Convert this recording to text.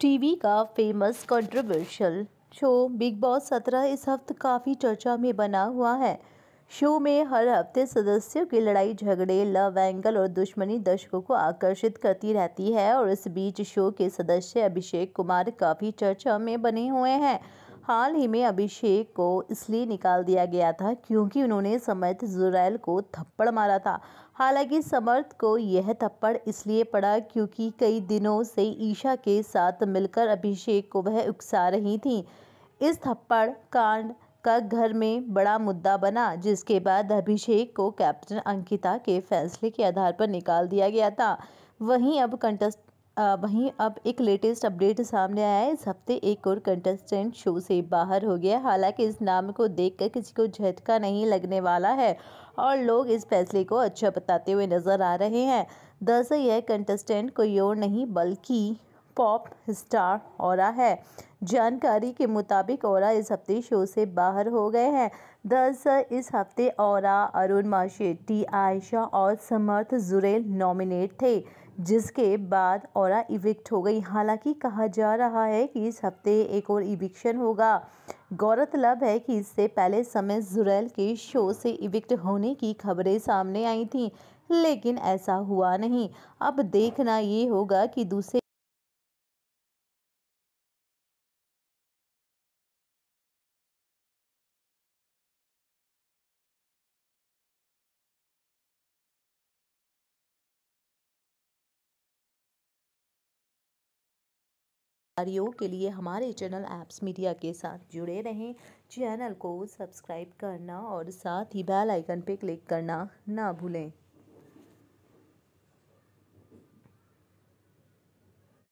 TV का famous controversial show Bigg Boss सत्रह इस हफ्ते काफ़ी चर्चा में बना हुआ है शो में हर हफ्ते सदस्यों की लड़ाई झगड़े लव एंगल और दुश्मनी दर्शकों को आकर्षित करती रहती है और इस बीच शो के सदस्य अभिषेक कुमार काफ़ी चर्चा में बने हुए हैं हाल ही में अभिषेक को इसलिए निकाल दिया गया था क्योंकि उन्होंने समर्थ जुरैल को थप्पड़ मारा था हालांकि समर्थ को यह थप्पड़ इसलिए पड़ा क्योंकि कई दिनों से ईशा के साथ मिलकर अभिषेक को वह उकसा रही थी इस थप्पड़ कांड का घर में बड़ा मुद्दा बना जिसके बाद अभिषेक को कैप्टन अंकिता के फैसले के आधार पर निकाल दिया गया था वहीं अब कंटेस्ट वहीं अब एक लेटेस्ट अपडेट सामने आया है इस हफ्ते एक और कंटेस्टेंट शो से बाहर हो गया हालांकि इस नाम को देखकर किसी को झटका नहीं लगने वाला है और लोग इस फैसले को अच्छा बताते हुए नज़र आ रहे हैं दरअसल यह कंटेस्टेंट कोई और नहीं बल्कि पॉप स्टार ओरा है जानकारी के मुताबिक ओरा इस हफ्ते शो से बाहर हो गए हैं दरअसल इस हफ्ते ओरा अरुण टी आयशा और समर्थ जुरेल नॉमिनेट थे जिसके बाद ओरा इविक्ट हो गई हालांकि कहा जा रहा है कि इस हफ्ते एक और इविक्शन होगा गौरतलब है कि इससे पहले समय जुरैल के शो से इविक्ट होने की खबरें सामने आई थीं लेकिन ऐसा हुआ नहीं अब देखना ये होगा कि दूसरे जानकारियों के लिए हमारे चैनल ऐप्स मीडिया के साथ जुड़े रहें चैनल को सब्सक्राइब करना और साथ ही बेल आइकन पर क्लिक करना ना भूलें